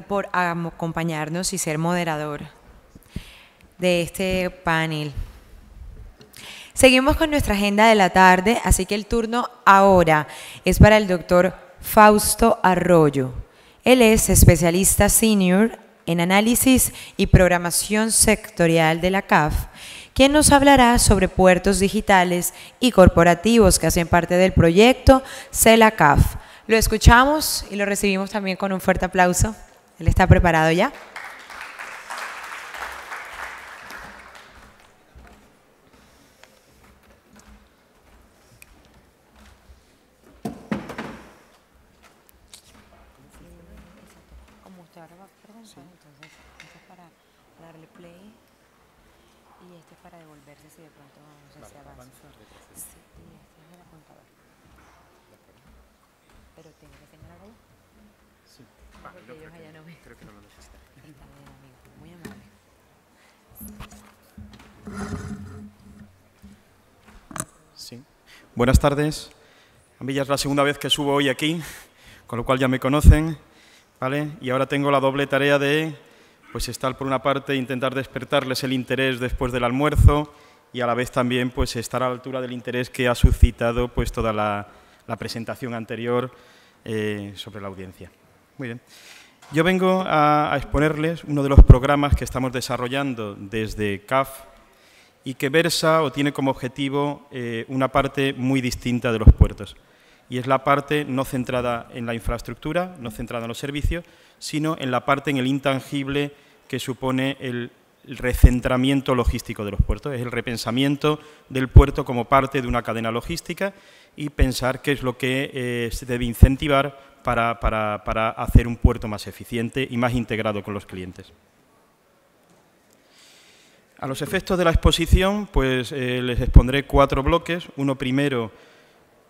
por acompañarnos y ser moderador de este panel. Seguimos con nuestra agenda de la tarde, así que el turno ahora es para el doctor Fausto Arroyo. Él es especialista senior en análisis y programación sectorial de la CAF, quien nos hablará sobre puertos digitales y corporativos que hacen parte del proyecto CELACAF. Lo escuchamos y lo recibimos también con un fuerte aplauso. Él está preparado ya. Buenas tardes. A mí ya es la segunda vez que subo hoy aquí, con lo cual ya me conocen, ¿vale? Y ahora tengo la doble tarea de, pues estar por una parte intentar despertarles el interés después del almuerzo y a la vez también pues estar a la altura del interés que ha suscitado pues toda la, presentación anterior eh, sobre la audiencia. Muy bien. Yo vengo a exponerles uno de los programas que estamos desarrollando desde CAF, y que versa o tiene como objetivo eh, una parte muy distinta de los puertos. Y es la parte no centrada en la infraestructura, no centrada en los servicios, sino en la parte, en el intangible que supone el recentramiento logístico de los puertos. Es el repensamiento del puerto como parte de una cadena logística y pensar qué es lo que eh, se debe incentivar para hacer un puerto más eficiente y más integrado con los clientes. A los efectos de la exposición, pues eh, les expondré cuatro bloques. Uno primero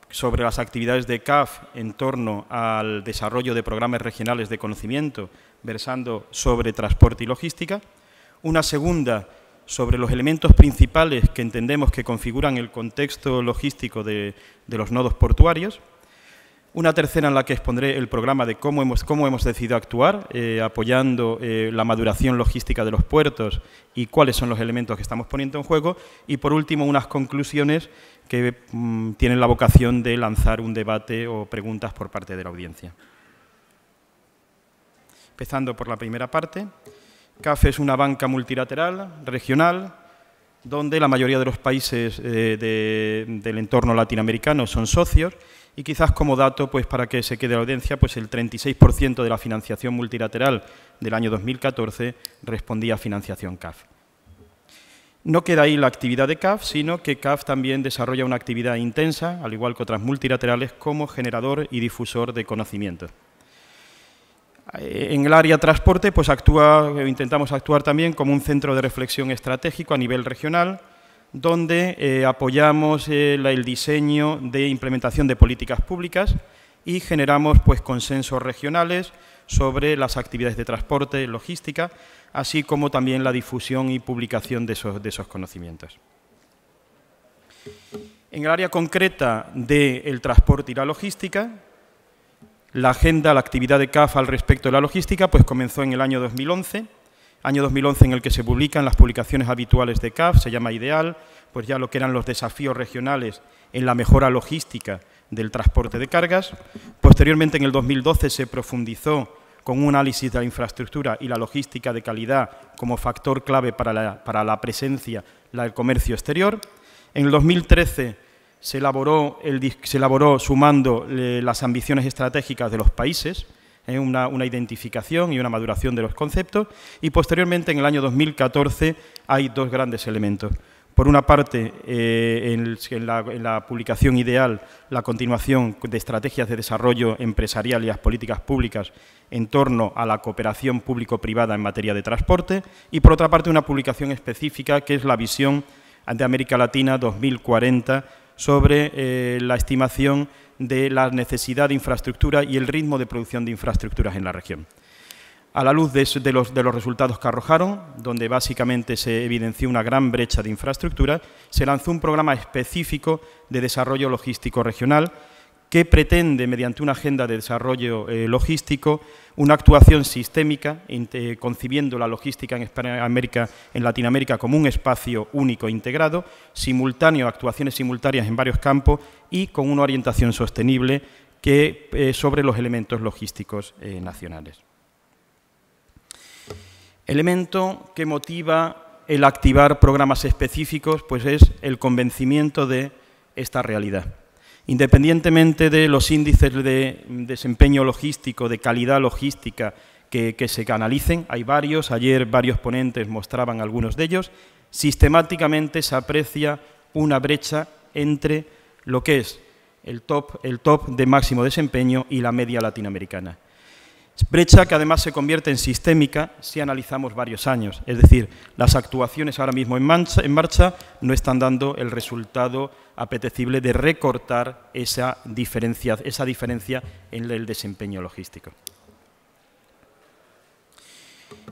sobre las actividades de CAF en torno al desarrollo de programas regionales de conocimiento versando sobre transporte y logística. Una segunda sobre los elementos principales que entendemos que configuran el contexto logístico de los nodos portuarios una tercera en la que expondré el programa de cómo hemos, cómo hemos decidido actuar, eh, apoyando eh, la maduración logística de los puertos y cuáles son los elementos que estamos poniendo en juego. Y por último, unas conclusiones que mm, tienen la vocación de lanzar un debate o preguntas por parte de la audiencia. Empezando por la primera parte, CAFE es una banca multilateral, regional, donde la mayoría de los países eh, del entorno latinoamericano son socios y quizás como dato, pues para que se quede la audiencia, pues el 36% de la financiación multilateral del año 2014 respondía a financiación CAF. No queda ahí la actividad de CAF, sino que CAF también desarrolla una actividad intensa, al igual que otras multilaterales, como generador y difusor de conocimiento. En el área transporte, pues actúa, eh, intentamos actuar también como un centro de reflexión estratégico a nivel regional, donde eh, apoyamos eh, el diseño de implementación de políticas públicas y generamos pues, consensos regionales sobre las actividades de transporte, y logística, así como también la difusión y publicación de esos, conocimientos. En el área concreta del transporte y la logística, la agenda, la actividad de CAF al respecto de la logística, pues comenzó en el año 2011 año 2011 en el que se publican las publicaciones habituales de CAF, se llama Ideal, pues ya lo que eran los desafíos regionales en la mejora logística del transporte de cargas. Posteriormente, en el 2012, se profundizó con un análisis de la infraestructura y la logística de calidad como factor clave para la, para la presencia del comercio exterior. En el 2013 se elaboró, el, se elaboró sumando eh, las ambiciones estratégicas de los países, una, identificación y una maduración de los conceptos. Y posteriormente, en el año 2014, hay dos grandes elementos. Por una parte, eh, en, la, publicación ideal, la continuación de estrategias de desarrollo empresarial y las políticas públicas en torno a la cooperación público-privada en materia de transporte. Y por otra parte, una publicación específica que es la visión de América Latina 2040 sobre eh, la estimación de la necesidad de infraestructura y el ritmo de producción de infraestructuras en la región. A la luz de los resultados que arrojaron, donde básicamente se evidenció una gran brecha de infraestructura, se lanzó un programa específico de desarrollo logístico regional que pretende, mediante una agenda de desarrollo eh, logístico, una actuación sistémica, eh, concibiendo la logística en, en Latinoamérica como un espacio único e integrado, simultáneo, actuaciones simultáneas en varios campos y con una orientación sostenible que, eh, sobre los elementos logísticos nacionales. Elemento que motiva el activar programas específicos pues es el convencimiento de esta realidad Independientemente de los índices de desempeño logístico, de calidad logística que, se canalicen, hay varios, ayer varios ponentes mostraban algunos de ellos, sistemáticamente se aprecia una brecha entre lo que es el top de máximo desempeño y la media latinoamericana. Brecha que además se convierte en sistémica si analizamos varios años. Es decir, las actuaciones ahora mismo en, marcha no están dando el resultado apetecible de recortar esa diferencia, en el desempeño logístico.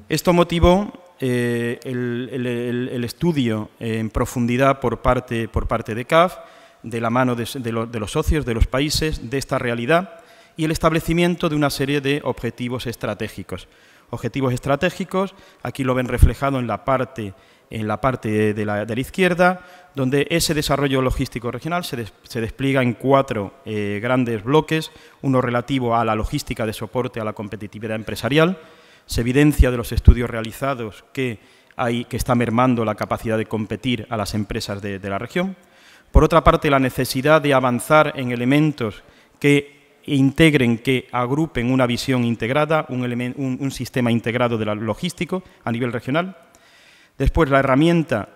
Esto motivó eh, el, estudio en profundidad por parte, de CAF, de la mano de los socios, de los países, de esta realidad y el establecimiento de una serie de objetivos estratégicos. Objetivos estratégicos, aquí lo ven reflejado en la parte, en la parte de, la, izquierda, donde ese desarrollo logístico regional se, despliega en cuatro eh, grandes bloques, uno relativo a la logística de soporte a la competitividad empresarial, se evidencia de los estudios realizados que, hay, que está mermando la capacidad de competir a las empresas de, de la región, por otra parte, la necesidad de avanzar en elementos que e integren, que agrupen una visión integrada, un, sistema integrado de la logístico a nivel regional. Después, la herramienta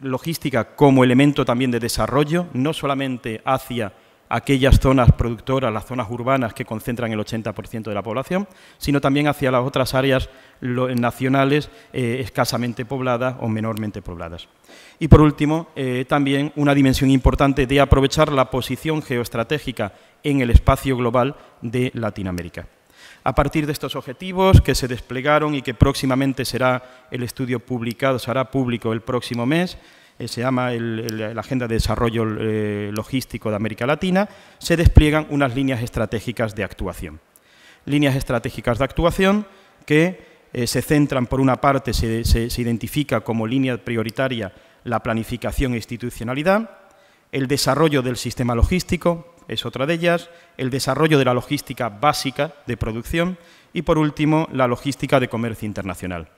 logística como elemento también de desarrollo, no solamente hacia aquellas zonas productoras, las zonas urbanas que concentran el 80% de la población, sino también hacia las otras áreas nacionales eh, escasamente pobladas o menormente pobladas. Y por último, eh, también una dimensión importante de aprovechar la posición geoestratégica en el espacio global de Latinoamérica. A partir de estos objetivos que se desplegaron y que próximamente será el estudio publicado, será público el próximo mes, eh, se llama la Agenda de Desarrollo eh, Logístico de América Latina, se despliegan unas líneas estratégicas de actuación. Líneas estratégicas de actuación que eh, se centran, por una parte, se, se identifica como línea prioritaria la planificación e institucionalidad, el desarrollo del sistema logístico, es otra de ellas, el desarrollo de la logística básica de producción y, por último, la logística de comercio internacional.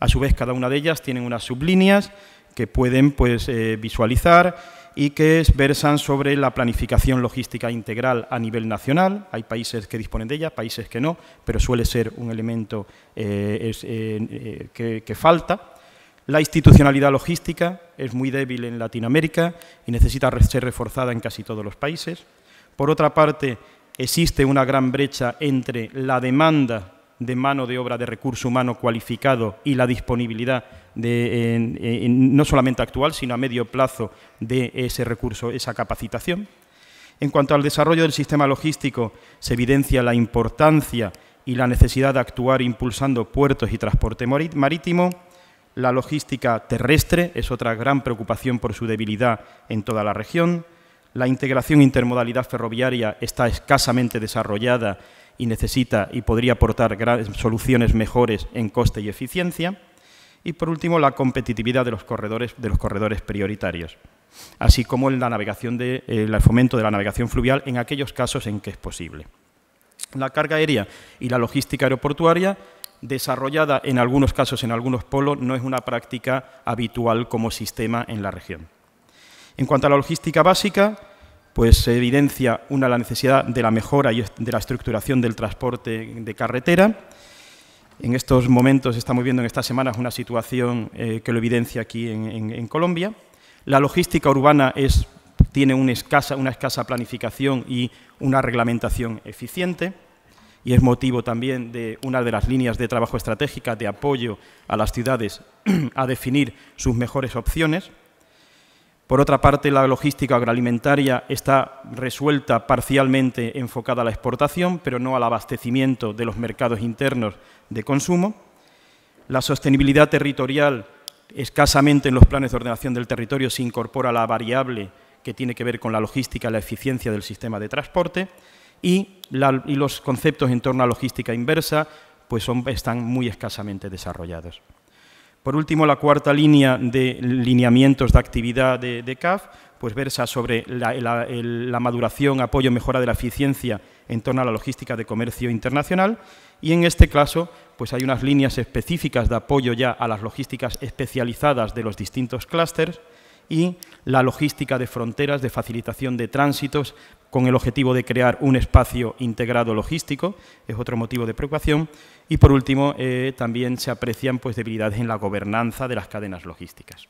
A su vez, cada una de ellas tiene unas sublíneas que pueden pues, eh, visualizar y que versan sobre la planificación logística integral a nivel nacional. Hay países que disponen de ella, países que no, pero suele ser un elemento eh, eh, que falta. La institucionalidad logística es muy débil en Latinoamérica y necesita ser reforzada en casi todos los países. Por otra parte, existe una gran brecha entre la demanda de mano de obra de recurso humano cualificado y la disponibilidad no solamente actual, sino a medio plazo de ese recurso, esa capacitación. En cuanto al desarrollo del sistema logístico, se evidencia la importancia y la necesidad de actuar impulsando puertos y transporte marítimo. La logística terrestre es otra gran preocupación por su debilidad en toda la región. La integración intermodalidad ferroviaria está escasamente desarrollada y necesita y podría aportar soluciones mejores en coste y eficiencia. Y por último, la competitividad de los corredores, de los corredores prioritarios, así como la el fomento de la navegación fluvial en aquellos casos en que es posible. La carga aérea y la logística aeroportuaria desarrollada en algunos casos en algunos polos, no es una práctica habitual como sistema en la región. En cuanto a la logística básica, pues se evidencia una la necesidad de la mejora y de la estructuración del transporte de carretera. En estos momentos estamos viendo en estas semanas una situación eh, que lo evidencia aquí en, Colombia. La logística urbana es, tiene una escasa, una escasa planificación y una reglamentación eficiente y es motivo también de una de las líneas de trabajo estratégica de apoyo a las ciudades a definir sus mejores opciones. Por otra parte, la logística agroalimentaria está resuelta parcialmente enfocada a la exportación, pero no al abastecimiento de los mercados internos de consumo. La sostenibilidad territorial, escasamente en los planes de ordenación del territorio, se incorpora la variable que tiene que ver con la logística y la eficiencia del sistema de transporte. Y, los conceptos en torno a la logística inversa pues están muy escasamente desarrollados. Por último, la cuarta línea de lineamientos de actividad de, CAF pues versa sobre la, maduración, apoyo, mejora de la eficiencia en torno a la logística de comercio internacional y en este caso pues hay unas líneas específicas de apoyo ya a las logísticas especializadas de los distintos clústeres y la logística de fronteras, de facilitación de tránsitos con el objetivo de crear un espacio integrado logístico, es otro motivo de preocupación. Y por último, eh, también se aprecian pues, debilidades en la gobernanza de las cadenas logísticas.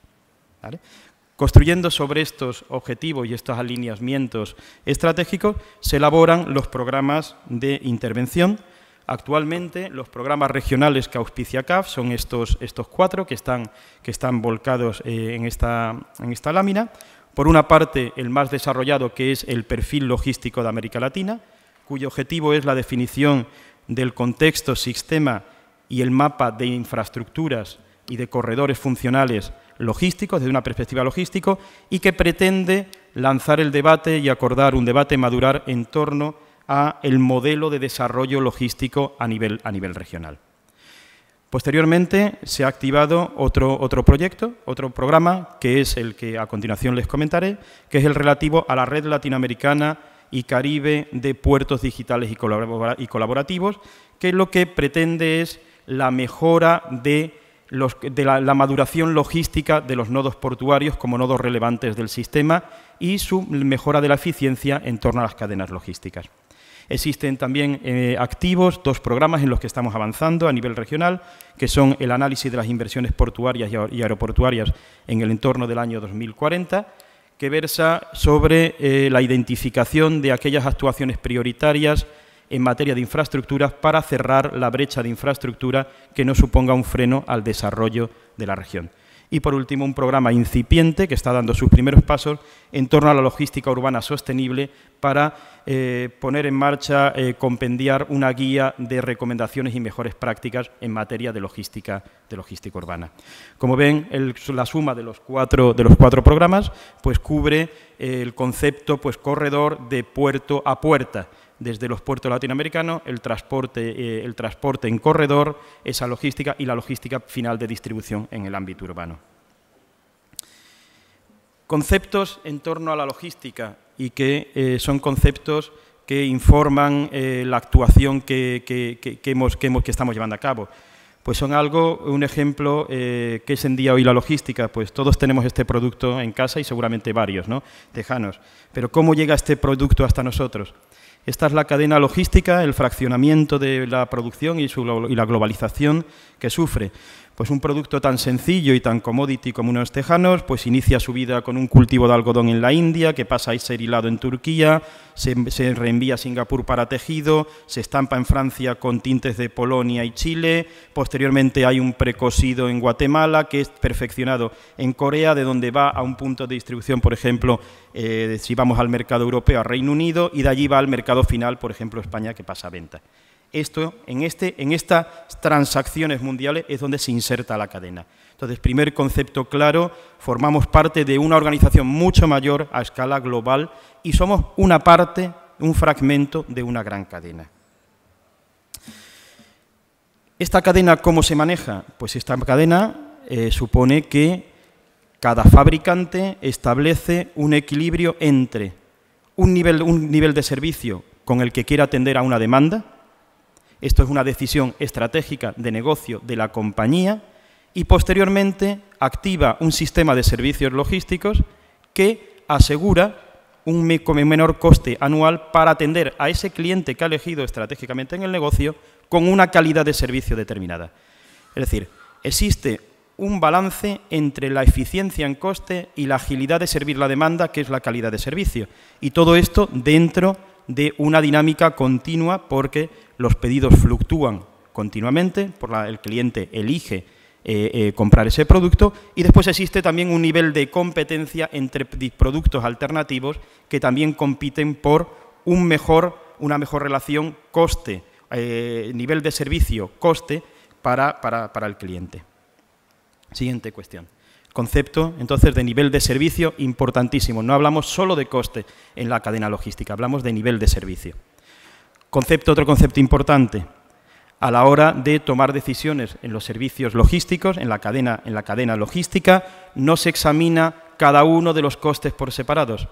Construyendo sobre estos objetivos y estos alineamientos estratégicos, se elaboran los programas de intervención. Actualmente, los programas regionales que auspicia CAF son estos, estos cuatro que están, que están volcados eh, en, esta, en esta lámina. Por una parte, el más desarrollado, que es el perfil logístico de América Latina, cuyo objetivo es la definición del contexto, sistema y el mapa de infraestructuras y de corredores funcionales logísticos, desde una perspectiva logística, y que pretende lanzar el debate y acordar un debate madurar en torno a modelo de desarrollo logístico a nivel regional. Posteriormente se ha activado otro, otro proyecto, otro programa, que es el que a continuación les comentaré, que es el relativo a la red latinoamericana y Caribe de puertos digitales y colaborativos, que lo que pretende es la mejora de, la, maduración logística de los nodos portuarios como nodos relevantes del sistema y su mejora de la eficiencia en torno a las cadenas logísticas. Existen también eh, activos dos programas en los que estamos avanzando a nivel regional, que son el análisis de las inversiones portuarias y aeroportuarias en el entorno del año 2040, que versa sobre eh, la identificación de aquellas actuaciones prioritarias en materia de infraestructuras para cerrar la brecha de infraestructura que no suponga un freno al desarrollo de la región y por último un programa incipiente que está dando sus primeros pasos en torno a la logística urbana sostenible para eh, poner en marcha, eh, compendiar una guía de recomendaciones y mejores prácticas en materia de logística, de logística urbana. Como ven, la suma de los cuatro, de los programas pues, cubre eh, el concepto pues, corredor de puerto a puerta desde los puertos latinoamericanos, el transporte, eh, el transporte en corredor, esa logística y la logística final de distribución en el ámbito urbano. Conceptos en torno a la logística y que eh, son conceptos que informan eh, la actuación que, hemos, que, estamos llevando a cabo. Pues son algo, un ejemplo que es en día hoy la logística. Pues todos tenemos este producto en casa y seguramente varios, ¿no? Tejanos. Pero ¿cómo llega este producto hasta nosotros? Esta es la cadena logística, el fraccionamiento de la producción y, la globalización que sufre pues un producto tan sencillo y tan commodity como unos tejanos, pues inicia su vida con un cultivo de algodón en la India, que pasa a ser hilado en Turquía, se, reenvía a Singapur para tejido, se estampa en Francia con tintes de Polonia y Chile, posteriormente hay un precosido en Guatemala, que es perfeccionado en Corea, de donde va a un punto de distribución, por ejemplo, eh, si vamos al mercado europeo, a Reino Unido, y de allí va al mercado final, por ejemplo, España, que pasa a venta. Esto, en, este, en estas transacciones mundiales es donde se inserta la cadena. Entonces, primer concepto claro, formamos parte de una organización mucho mayor a escala global y somos una parte, un fragmento de una gran cadena. ¿Esta cadena cómo se maneja? Pues esta cadena eh, supone que cada fabricante establece un equilibrio entre un nivel, un nivel de servicio con el que quiere atender a una demanda, esto es una decisión estratégica de negocio de la compañía y posteriormente activa un sistema de servicios logísticos que asegura un menor coste anual para atender a ese cliente que ha elegido estratégicamente en el negocio con una calidad de servicio determinada. Es decir, existe un balance entre la eficiencia en coste y la agilidad de servir la demanda, que es la calidad de servicio. Y todo esto dentro de una dinámica continua porque los pedidos fluctúan continuamente, por la, el cliente elige eh, eh, comprar ese producto y después existe también un nivel de competencia entre productos alternativos que también compiten por una mejor relación coste, eh, nivel de servicio, coste para, para el cliente. Siguiente cuestión. Concepto, entonces, de nivel de servicio importantísimo. No hablamos solo de coste en la cadena logística, hablamos de nivel de servicio. Concepto, otro concepto importante, a la hora de tomar decisiones en los servicios logísticos, en la cadena, en la cadena logística, no se examina cada uno de los costes por separados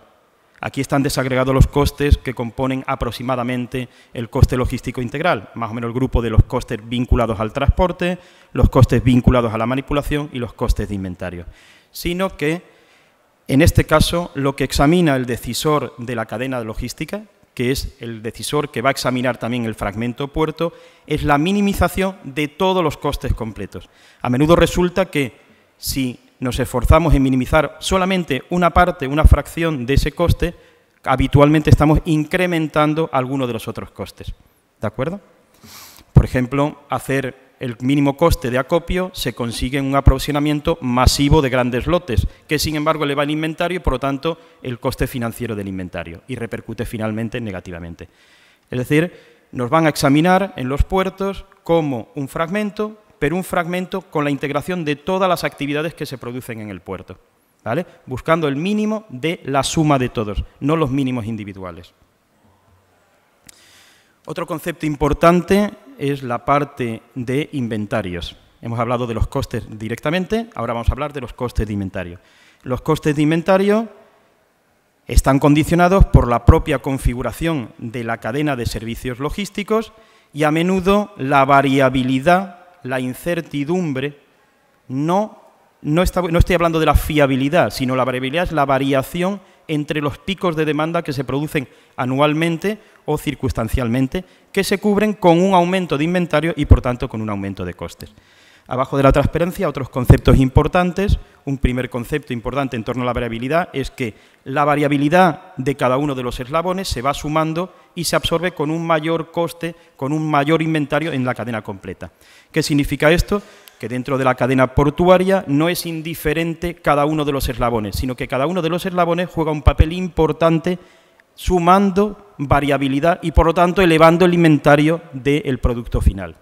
Aquí están desagregados los costes que componen aproximadamente el coste logístico integral, más o menos el grupo de los costes vinculados al transporte, los costes vinculados a la manipulación y los costes de inventario. Sino que, en este caso, lo que examina el decisor de la cadena de logística, que es el decisor que va a examinar también el fragmento puerto, es la minimización de todos los costes completos. A menudo resulta que si nos esforzamos en minimizar solamente una parte, una fracción de ese coste, habitualmente estamos incrementando alguno de los otros costes. ¿De acuerdo? Por ejemplo, hacer el mínimo coste de acopio se consigue en un aprovisionamiento masivo de grandes lotes, que sin embargo eleva el inventario y por lo tanto el coste financiero del inventario y repercute finalmente negativamente. Es decir, nos van a examinar en los puertos como un fragmento pero un fragmento con la integración de todas las actividades que se producen en el puerto, ¿vale? Buscando el mínimo de la suma de todos, no los mínimos individuales. Otro concepto importante es la parte de inventarios. Hemos hablado de los costes directamente, ahora vamos a hablar de los costes de inventario. Los costes de inventario están condicionados por la propia configuración de la cadena de servicios logísticos y a menudo la variabilidad la incertidumbre no, estoy hablando de la fiabilidad, sino la variabilidad es la variación entre los picos de demanda que se producen anualmente o circunstancialmente, que se cubren con un aumento de inventario y, por tanto, con un aumento de costes. Abajo de la transparencia, otros conceptos importantes. Un primer concepto importante en torno a la variabilidad es que la variabilidad de cada uno de los eslabones se va sumando y se absorbe con un mayor coste, con un mayor inventario en la cadena completa. ¿Qué significa esto? que dentro de la cadena portuaria no es indiferente cada uno de los eslabones, sino que cada uno de los eslabones juega un papel importante sumando variabilidad y por lo tanto elevando el inventario del producto final.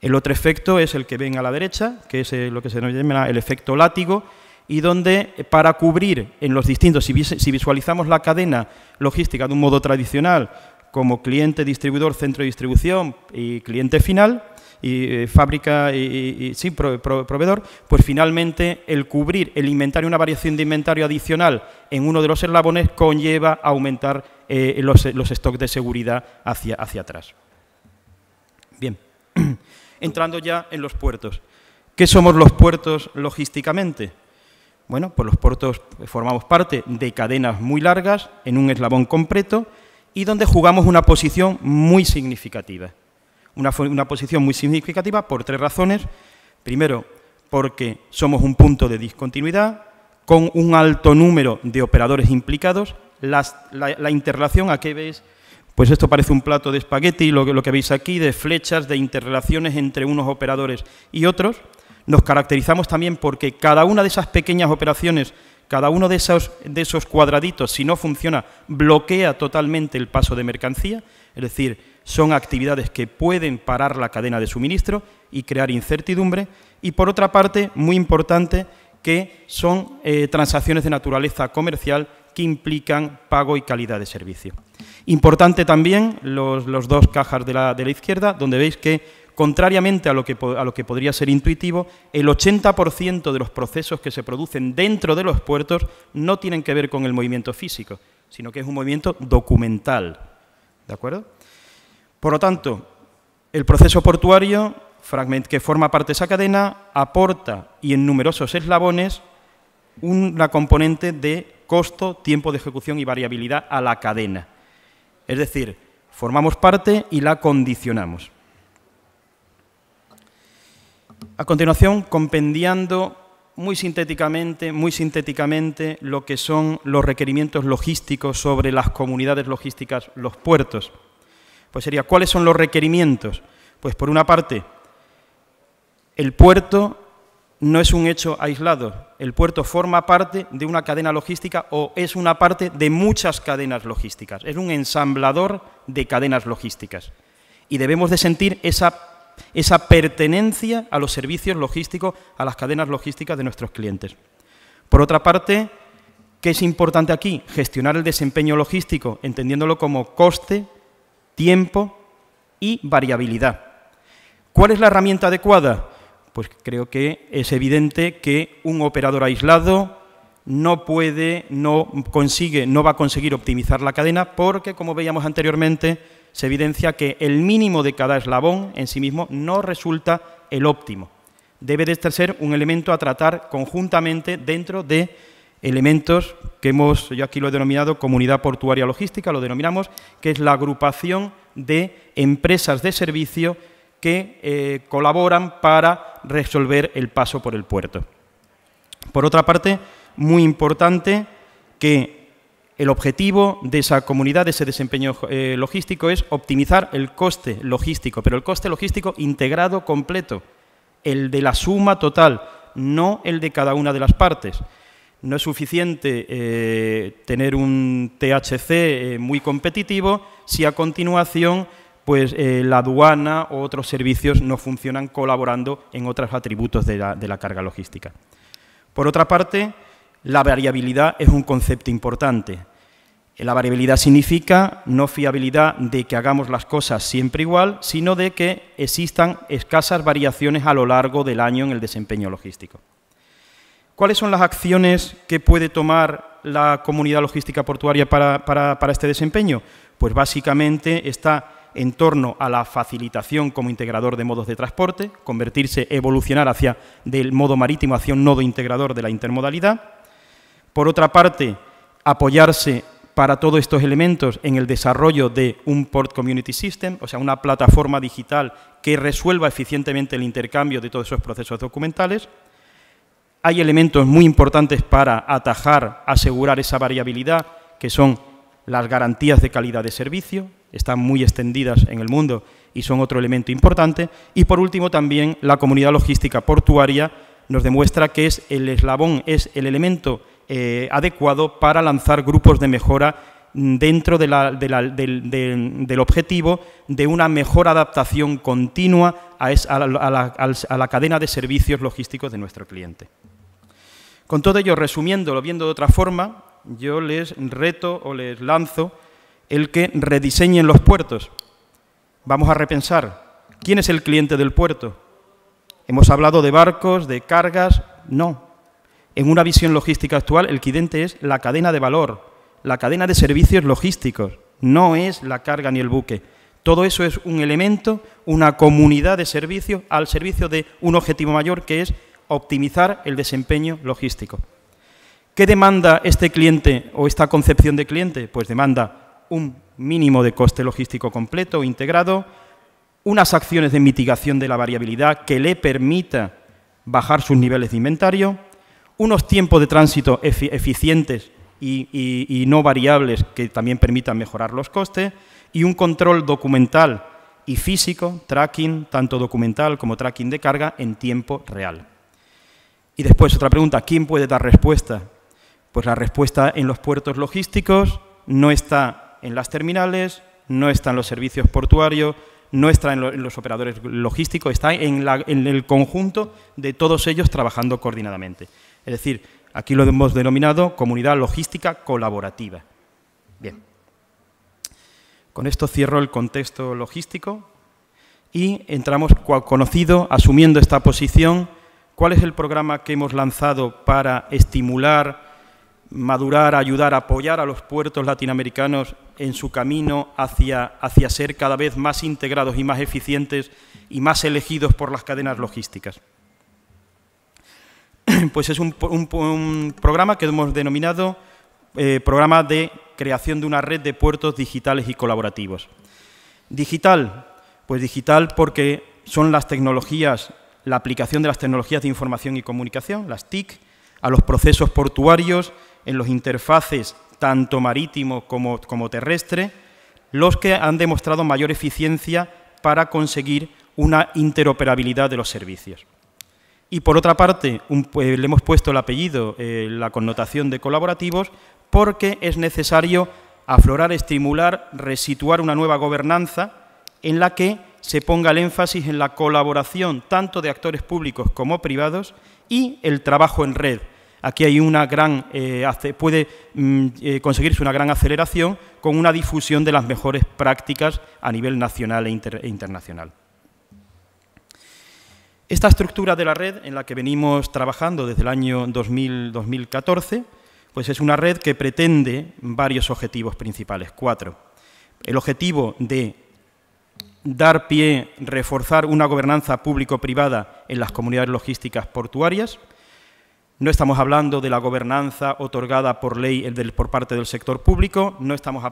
El otro efecto es el que ven a la derecha, que es eh, lo que se llama el efecto látigo, y donde eh, para cubrir en los distintos, si visualizamos la cadena logística de un modo tradicional, como cliente, distribuidor, centro de distribución y cliente final, y eh, fábrica y, sí, proveedor, pues finalmente el cubrir el inventario, una variación de inventario adicional en uno de los eslabones conlleva aumentar los, stocks de seguridad hacia, hacia atrás. Bien. entrando ya en los puertos. ¿Qué somos los puertos logísticamente? Bueno, pues los puertos formamos parte de cadenas muy largas, en un eslabón completo, y donde jugamos una posición muy significativa. Una, posición muy significativa por tres razones. Primero, porque somos un punto de discontinuidad, con un alto número de operadores implicados, la, la, interrelación a qué ves pues esto parece un plato de espagueti, lo que, lo que veis aquí, de flechas, de interrelaciones entre unos operadores y otros. Nos caracterizamos también porque cada una de esas pequeñas operaciones, cada uno de esos, de esos cuadraditos, si no funciona, bloquea totalmente el paso de mercancía, es decir, son actividades que pueden parar la cadena de suministro y crear incertidumbre. Y por otra parte, muy importante, que son eh, transacciones de naturaleza comercial que implican pago y calidad de servicio. Importante también los, dos cajas de la, izquierda, donde veis que, contrariamente a lo que, podría ser intuitivo, el 80% de los procesos que se producen dentro de los puertos no tienen que ver con el movimiento físico, sino que es un movimiento documental. ¿De acuerdo? Por lo tanto, el proceso portuario que forma parte de esa cadena aporta y en numerosos eslabones una componente de costo, tiempo de ejecución y variabilidad a la cadena. Es decir, formamos parte y la condicionamos. A continuación, compendiando muy sintéticamente, muy sintéticamente lo que son los requerimientos logísticos sobre las comunidades logísticas, los puertos. Pues sería, ¿cuáles son los requerimientos? Pues por una parte, el puerto no es un hecho aislado. El puerto forma parte de una cadena logística o es una parte de muchas cadenas logísticas. Es un ensamblador de cadenas logísticas. Y debemos de sentir esa, esa pertenencia a los servicios logísticos, a las cadenas logísticas de nuestros clientes. Por otra parte, ¿qué es importante aquí? Gestionar el desempeño logístico, entendiéndolo como coste, tiempo y variabilidad. ¿Cuál es la herramienta adecuada? pues creo que es evidente que un operador aislado no puede, no consigue, no va a conseguir optimizar la cadena porque, como veíamos anteriormente, se evidencia que el mínimo de cada eslabón en sí mismo no resulta el óptimo. Debe de este ser un elemento a tratar conjuntamente dentro de elementos que hemos, yo aquí lo he denominado comunidad portuaria logística, lo denominamos, que es la agrupación de empresas de servicio que eh, colaboran para resolver el paso por el puerto. Por otra parte, muy importante que el objetivo de esa comunidad, de ese desempeño eh, logístico, es optimizar el coste logístico, pero el coste logístico integrado completo, el de la suma total, no el de cada una de las partes. No es suficiente eh, tener un THC muy competitivo si a continuación pues eh, la aduana o otros servicios no funcionan colaborando en otros atributos de la, carga logística. Por otra parte, la variabilidad es un concepto importante. La variabilidad significa no fiabilidad de que hagamos las cosas siempre igual, sino de que existan escasas variaciones a lo largo del año en el desempeño logístico. ¿Cuáles son las acciones que puede tomar la comunidad logística portuaria para, para este desempeño? Pues básicamente está en torno a la facilitación como integrador de modos de transporte, convertirse, evolucionar hacia del modo marítimo hacia un nodo integrador de la intermodalidad. Por otra parte, apoyarse para todos estos elementos en el desarrollo de un Port Community System, o sea, una plataforma digital que resuelva eficientemente el intercambio de todos esos procesos documentales. Hay elementos muy importantes para atajar, asegurar esa variabilidad, que son las garantías de calidad de servicio, están muy extendidas en el mundo y son otro elemento importante. Y por último, también la comunidad logística portuaria nos demuestra que es el eslabón, es el elemento eh, adecuado para lanzar grupos de mejora dentro del, objetivo de una mejor adaptación continua a, a, la, a la cadena de servicios logísticos de nuestro cliente. Con todo ello, resumiéndolo, viendo de otra forma, yo les reto o les lanzo el que rediseñen los puertos. Vamos a repensar, ¿quién es el cliente del puerto? Hemos hablado de barcos, de cargas, no. En una visión logística actual, el cliente es la cadena de valor, la cadena de servicios logísticos, no es la carga ni el buque. Todo eso es un elemento, una comunidad de servicios al servicio de un objetivo mayor que es optimizar el desempeño logístico. ¿Qué demanda este cliente o esta concepción de cliente? Pues demanda un mínimo de coste logístico completo integrado, unas acciones de mitigación de la variabilidad que le permita bajar sus niveles de inventario, unos tiempos de tránsito eficientes y, y, no variables que también permitan mejorar los costes, y un control documental y físico, tracking, tanto documental como tracking de carga, en tiempo real. Y después otra pregunta, ¿quién puede dar respuesta? Pues la respuesta en los puertos logísticos no está en las terminales, no está en los servicios portuarios, no está en, los operadores logísticos, está en, en el conjunto de todos ellos trabajando coordinadamente. Es decir, aquí lo hemos denominado comunidad logística colaborativa. Bien. Con esto cierro el contexto logístico y entramos conocido, asumiendo esta posición, cuál es el programa que hemos lanzado para estimular madurar, ayudar, apoyar a los puertos latinoamericanos en su camino hacia, ser cada vez más integrados y más eficientes y más elegidos por las cadenas logísticas. Pues es un, programa que hemos denominado eh, Programa de Creación de una Red de Puertos Digitales y Colaborativos. Digital, pues digital porque son las tecnologías, la aplicación de las tecnologías de información y comunicación, las TIC, a los procesos portuarios, en los interfaces tanto marítimo como, terrestre, los que han demostrado mayor eficiencia para conseguir una interoperabilidad de los servicios. Y por otra parte, le hemos puesto el apellido, eh, la connotación de colaborativos, porque es necesario aflorar, estimular, resituar una nueva gobernanza en la que se ponga el énfasis en la colaboración tanto de actores públicos como privados y el trabajo en red, Aquí hay una gran, eh, puede mm, eh, conseguirse una gran aceleración con una difusión de las mejores prácticas a nivel nacional e, e internacional. Esta estructura de la red en la que venimos trabajando desde el año 2014, pues es una red que pretende varios objetivos principales, cuatro. El objetivo de dar pie, reforzar una gobernanza público-privada en las comunidades logísticas portuarias, no estamos hablando de la gobernanza otorgada por ley por parte del sector público, no estamos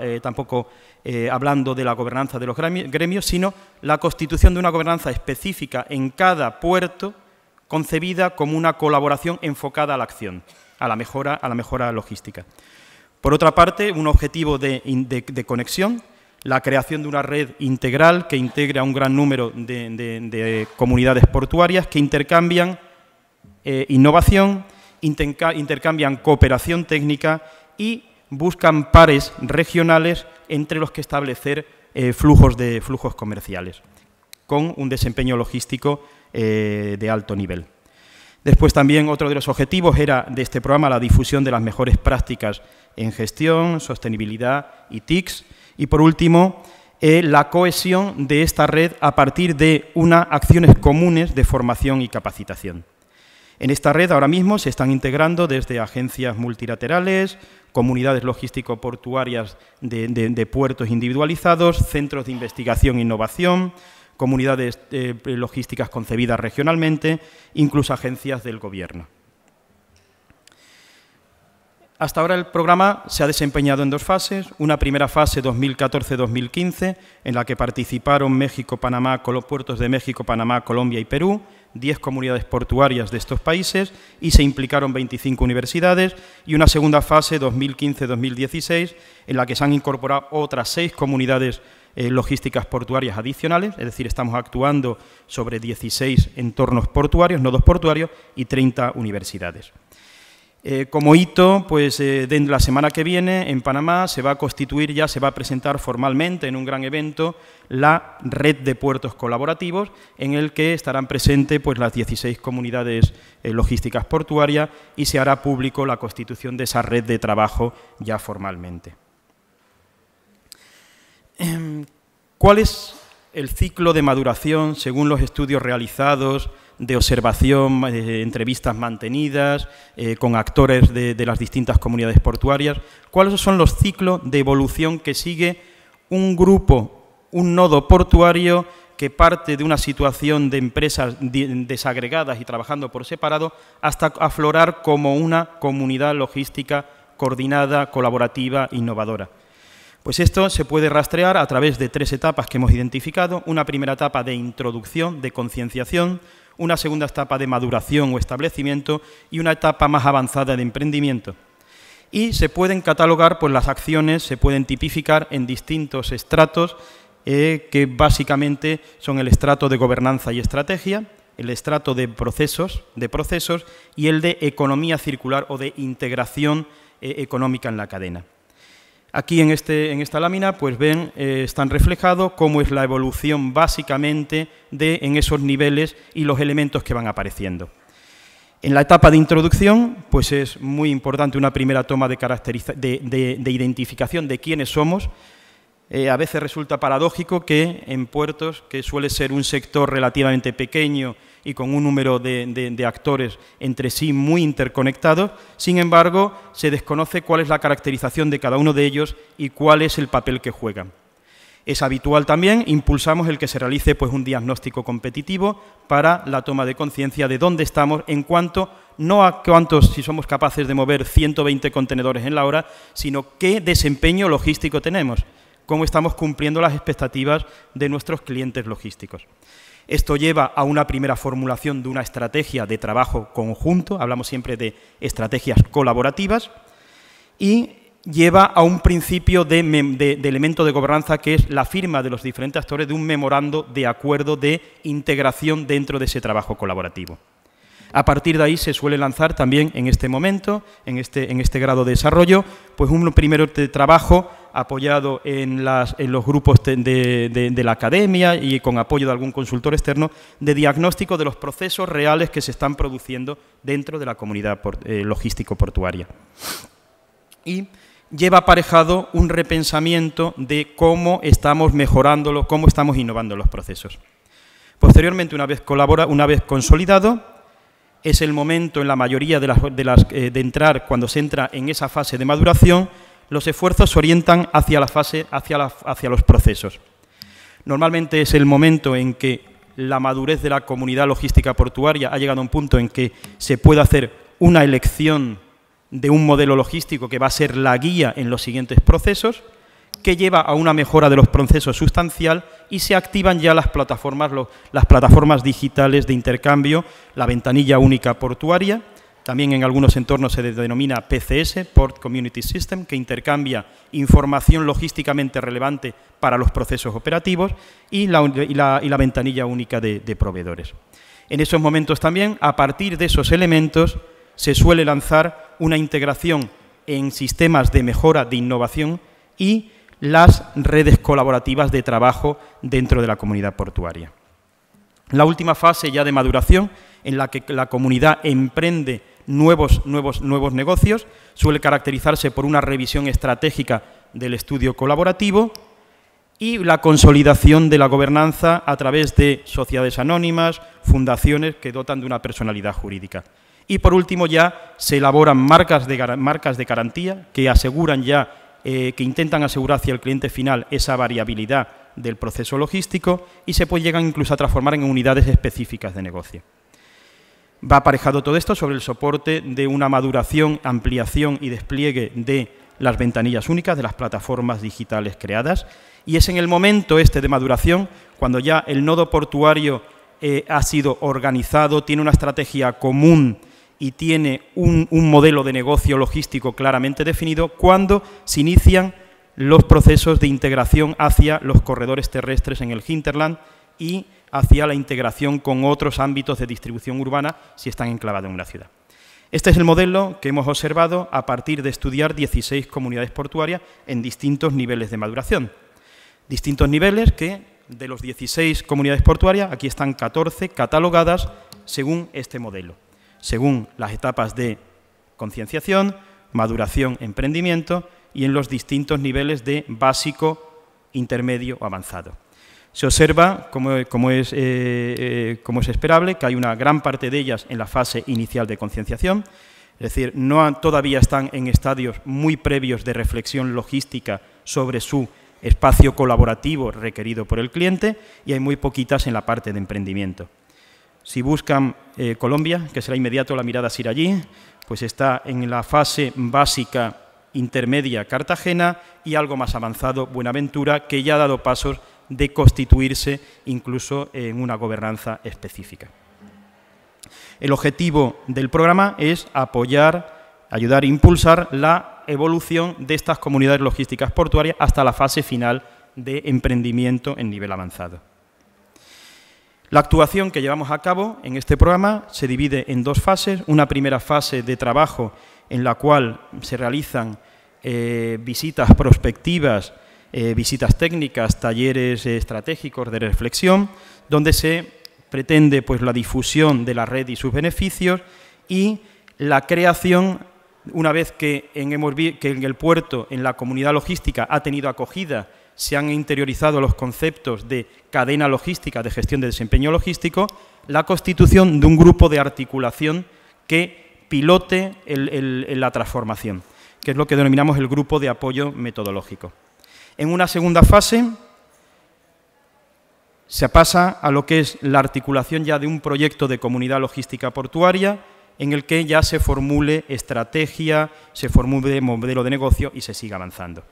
eh, tampoco eh, hablando de la gobernanza de los gremios, sino la constitución de una gobernanza específica en cada puerto concebida como una colaboración enfocada a la acción, a la mejora, a la mejora logística. Por otra parte, un objetivo de, conexión, la creación de una red integral que integre a un gran número de comunidades portuarias que intercambian eh, innovación, intercambian cooperación técnica y buscan pares regionales entre los que establecer eh, flujos, comerciales, con un desempeño logístico eh, de alto nivel. Después también otro de los objetivos era de este programa la difusión de las mejores prácticas en gestión, sostenibilidad y TICs. Y por último, la cohesión de esta red a partir de unas acciones comunes de formación y capacitación. En esta red ahora mismo se están integrando desde agencias multilaterales, comunidades logístico-portuarias de, puertos individualizados, centros de investigación e innovación, comunidades eh, logísticas concebidas regionalmente, incluso agencias del Gobierno. Hasta ahora el programa se ha desempeñado en dos fases. Una primera fase 2014-2015, en la que participaron México, Panamá, Puertos de México, Panamá, Colombia y Perú, 10 comunidades portuarias de estos países y se implicaron 25 universidades y una segunda fase 2015-2016 en la que se han incorporado otras 6 comunidades eh, logísticas portuarias adicionales, es decir, estamos actuando sobre 16 entornos portuarios, nodos portuarios y 30 universidades. Eh, como hito, pues eh, dentro de la semana que viene en Panamá se va a constituir, ya se va a presentar formalmente en un gran evento la red de puertos colaborativos en el que estarán presentes pues, las 16 comunidades eh, logísticas portuarias y se hará público la constitución de esa red de trabajo ya formalmente. Em, ¿Cuál el ciclo de maduración, según los estudios realizados, de observación, eh, entrevistas mantenidas eh, con actores de, las distintas comunidades portuarias, cuáles son los ciclos de evolución que sigue un grupo, un nodo portuario que parte de una situación de empresas desagregadas y trabajando por separado hasta aflorar como una comunidad logística coordinada, colaborativa, innovadora. Pues esto se puede rastrear a través de tres etapas que hemos identificado. Una primera etapa de introducción, de concienciación, una segunda etapa de maduración o establecimiento y una etapa más avanzada de emprendimiento. Y se pueden catalogar pues, las acciones, se pueden tipificar en distintos estratos, eh, que básicamente son el estrato de gobernanza y estrategia, el estrato de procesos, de procesos y el de economía circular o de integración eh, económica en la cadena. Aquí en, este, en esta lámina, pues ven, eh, están reflejados cómo es la evolución básicamente de en esos niveles y los elementos que van apareciendo. En la etapa de introducción, pues es muy importante una primera toma de, de identificación de quiénes somos, eh, a veces resulta paradójico que en puertos, que suele ser un sector relativamente pequeño y con un número de, actores entre sí muy interconectados, sin embargo, se desconoce cuál es la caracterización de cada uno de ellos y cuál es el papel que juegan. Es habitual también, impulsamos el que se realice pues, un diagnóstico competitivo para la toma de conciencia de dónde estamos en cuanto no a cuántos, si somos capaces de mover 120 contenedores en la hora, sino qué desempeño logístico tenemos cómo estamos cumpliendo las expectativas de nuestros clientes logísticos. Esto lleva a una primera formulación de una estrategia de trabajo conjunto, hablamos siempre de estrategias colaborativas, y lleva a un principio de, elemento de gobernanza que es la firma de los diferentes actores de un memorando de acuerdo de integración dentro de ese trabajo colaborativo. A partir de ahí se suele lanzar también en este momento, en este, en este grado de desarrollo, pues un primer trabajo apoyado en, los grupos de, la academia y con apoyo de algún consultor externo, de diagnóstico de los procesos reales que se están produciendo dentro de la comunidad eh, logístico-portuaria. Y lleva aparejado un repensamiento de cómo estamos mejorándolo, cómo estamos innovando los procesos. Posteriormente, una vez, colabora, una vez consolidado, es el momento en la mayoría de, las, eh, de, entrar cuando se entra en esa fase de maduración, los esfuerzos se orientan hacia la fase, hacia, hacia los procesos. Normalmente es el momento en que la madurez de la comunidad logística portuaria ha llegado a un punto en que se puede hacer una elección de un modelo logístico que va a ser la guía en los siguientes procesos que lleva a una mejora de los procesos sustancial y se activan ya las plataformas, las plataformas digitales de intercambio, la ventanilla única portuaria, también en algunos entornos se denomina PCS, Port Community System, que intercambia información logísticamente relevante para los procesos operativos y la, ventanilla única de proveedores. En esos momentos también, a partir de esos elementos, se suele lanzar una integración en sistemas de mejora de innovación y las redes colaborativas de trabajo dentro de la comunidad portuaria. La última fase ya de maduración, en la que la comunidad emprende nuevos, nuevos, negocios, suele caracterizarse por una revisión estratégica del estudio colaborativo y la consolidación de la gobernanza a través de sociedades anónimas, fundaciones que dotan de una personalidad jurídica. Y por último ya se elaboran marcas de, marcas de garantía que aseguran ya eh, que intentan asegurar hacia el cliente final esa variabilidad del proceso logístico y se puede llegar incluso a transformar en unidades específicas de negocio. Va aparejado todo esto sobre el soporte de una maduración, ampliación y despliegue de las ventanillas únicas, de las plataformas digitales creadas, y es en el momento este de maduración cuando ya el nodo portuario eh, ha sido organizado, tiene una estrategia común y tiene un, modelo de negocio logístico claramente definido cuando se inician los procesos de integración hacia los corredores terrestres en el hinterland y hacia la integración con otros ámbitos de distribución urbana si están enclavados en una ciudad. Este es el modelo que hemos observado a partir de estudiar 16 comunidades portuarias en distintos niveles de maduración. Distintos niveles que, de los 16 comunidades portuarias, aquí están 14 catalogadas según este modelo según las etapas de concienciación, maduración, emprendimiento y en los distintos niveles de básico, intermedio o avanzado. Se observa, eh, eh, como, es, esperable, que hay una gran parte de ellas en la fase inicial de concienciación, es decir, no todavía están en estadios muy previos de reflexión logística sobre su espacio colaborativo requerido por el cliente y hay muy poquitas en la parte de emprendimiento. Si buscan eh, Colombia, que será inmediato la mirada a ir allí, pues está en la fase básica intermedia Cartagena y algo más avanzado Buenaventura, que ya ha dado pasos de constituirse incluso en una gobernanza específica. El objetivo del programa es apoyar, ayudar e impulsar la evolución de estas comunidades logísticas portuarias hasta la fase final de emprendimiento en nivel avanzado. La actuación que llevamos a cabo en este programa se divide en dos fases. Una primera fase de trabajo en la cual se realizan eh, visitas prospectivas, eh, visitas técnicas, talleres eh, estratégicos de reflexión, donde se pretende pues, la difusión de la red y sus beneficios y la creación, una vez que que en el puerto, en la comunidad logística, ha tenido acogida se han interiorizado los conceptos de cadena logística, de gestión de desempeño logístico, la constitución de un grupo de articulación que pilote la transformación, que es lo que denominamos el grupo de apoyo metodológico. En una segunda fase se pasa a lo que es la articulación ya de un proyecto de comunidad logística portuaria, en el que ya se formule estrategia, se formule modelo de negocio y se siga avanzando.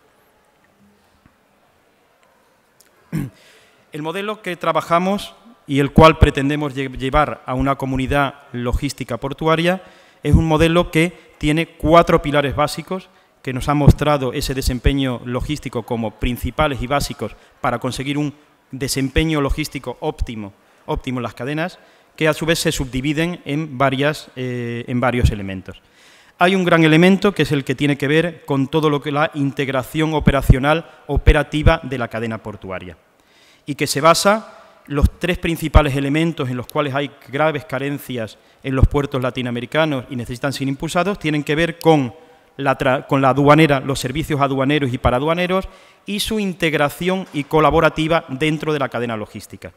El modelo que trabajamos y el cual pretendemos llevar a una comunidad logística portuaria es un modelo que tiene cuatro pilares básicos que nos ha mostrado ese desempeño logístico como principales y básicos para conseguir un desempeño logístico óptimo, óptimo en las cadenas, que a su vez se subdividen en, eh, en varios elementos hay un gran elemento que es el que tiene que ver con todo lo que la integración operacional operativa de la cadena portuaria y que se basa los tres principales elementos en los cuales hay graves carencias en los puertos latinoamericanos y necesitan ser impulsados tienen que ver con la, con la aduanera, los servicios aduaneros y paraduaneros y su integración y colaborativa dentro de la cadena logística.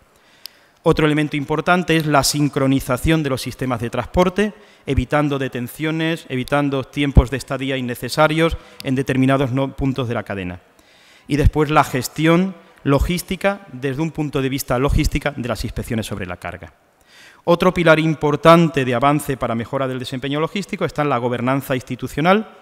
Otro elemento importante es la sincronización de los sistemas de transporte, evitando detenciones, evitando tiempos de estadía innecesarios en determinados puntos de la cadena. Y después la gestión logística desde un punto de vista logística de las inspecciones sobre la carga. Otro pilar importante de avance para mejora del desempeño logístico está en la gobernanza institucional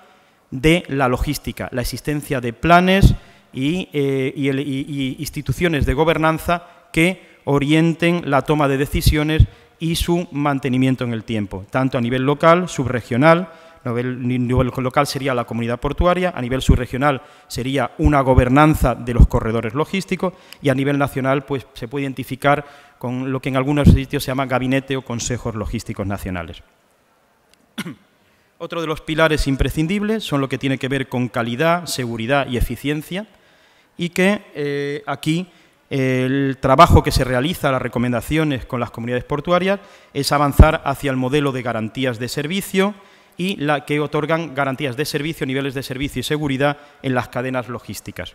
de la logística, la existencia de planes e y instituciones de gobernanza que orienten la toma de decisiones y su mantenimiento en el tiempo, tanto a nivel local, subregional, a nivel local sería la comunidad portuaria, a nivel subregional sería una gobernanza de los corredores logísticos y a nivel nacional pues, se puede identificar con lo que en algunos sitios se llama gabinete o consejos logísticos nacionales. Otro de los pilares imprescindibles son lo que tiene que ver con calidad, seguridad y eficiencia y que eh, aquí el trabajo que se realiza, las recomendaciones con las comunidades portuarias, es avanzar hacia el modelo de garantías de servicio y la que otorgan garantías de servicio, niveles de servicio y seguridad en las cadenas logísticas.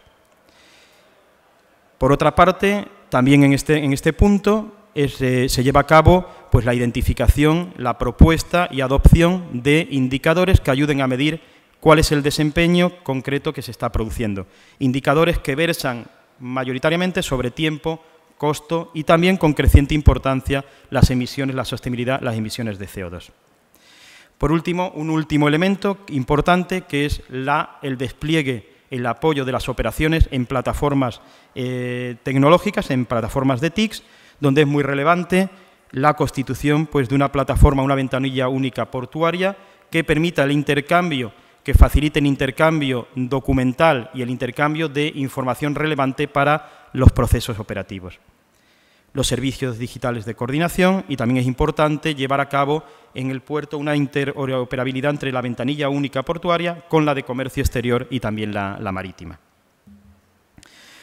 Por otra parte, también en este, en este punto eh, se lleva a cabo pues, la identificación, la propuesta y adopción de indicadores que ayuden a medir cuál es el desempeño concreto que se está produciendo. Indicadores que versan mayoritariamente sobre tiempo, costo y también con creciente importancia las emisiones, la sostenibilidad, las emisiones de CO2. Por último, un último elemento importante que es el despliegue, el apoyo de las operaciones en plataformas eh, tecnológicas, en plataformas de TICs, donde es muy relevante la constitución pues, de una plataforma, una ventanilla única portuaria que permita el intercambio que faciliten intercambio documental y el intercambio de información relevante para los procesos operativos. Los servicios digitales de coordinación y también es importante llevar a cabo en el puerto una interoperabilidad entre la ventanilla única portuaria con la de comercio exterior y también la, marítima.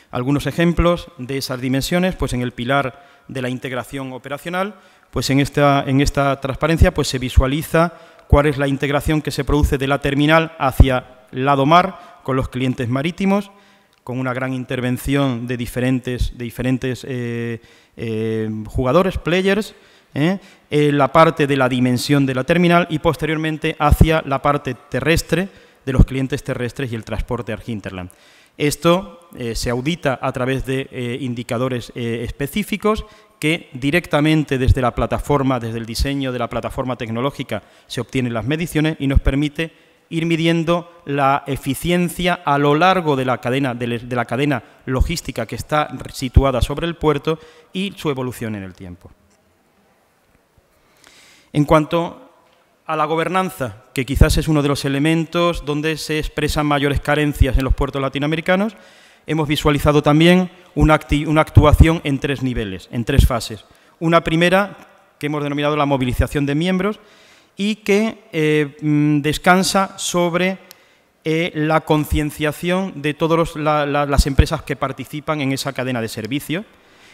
Algunos ejemplos de esas dimensiones, pues en el pilar de la integración operacional, pues en esta, en esta transparencia pues se visualiza cuál es la integración que se produce de la terminal hacia lado mar con los clientes marítimos, con una gran intervención de diferentes, eh, eh, jugadores, players, ¿eh? la parte de la dimensión de la terminal y posteriormente hacia la parte terrestre de los clientes terrestres y el transporte al hinterland. Esto se audita a través de indicadores específicos que directamente desde la plataforma, desde el diseño de la plataforma tecnológica, se obtienen las mediciones y nos permite ir midiendo la eficiencia a lo largo de la cadena, de la cadena logística que está situada sobre el puerto y su evolución en el tiempo. En cuanto a la gobernanza, que quizás es uno de los elementos donde se expresan mayores carencias en los puertos latinoamericanos, hemos visualizado también una, actuación en tres niveles, en tres fases. Una primera, que hemos denominado la movilización de miembros, y que eh, mm, descansa sobre eh, la concienciación de todas las empresas que participan en esa cadena de servicio.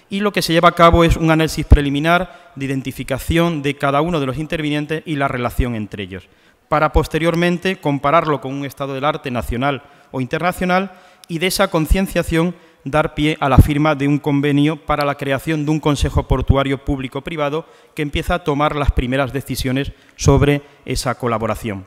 Y lo que se lleva a cabo es un análisis preliminar de identificación de cada uno de los intervinientes y la relación entre ellos, para posteriormente compararlo con un estado del arte nacional o internacional y de esa concienciación dar pie a la firma de un convenio para la creación de un Consejo Portuario Público-Privado que empieza a tomar las primeras decisiones sobre esa colaboración.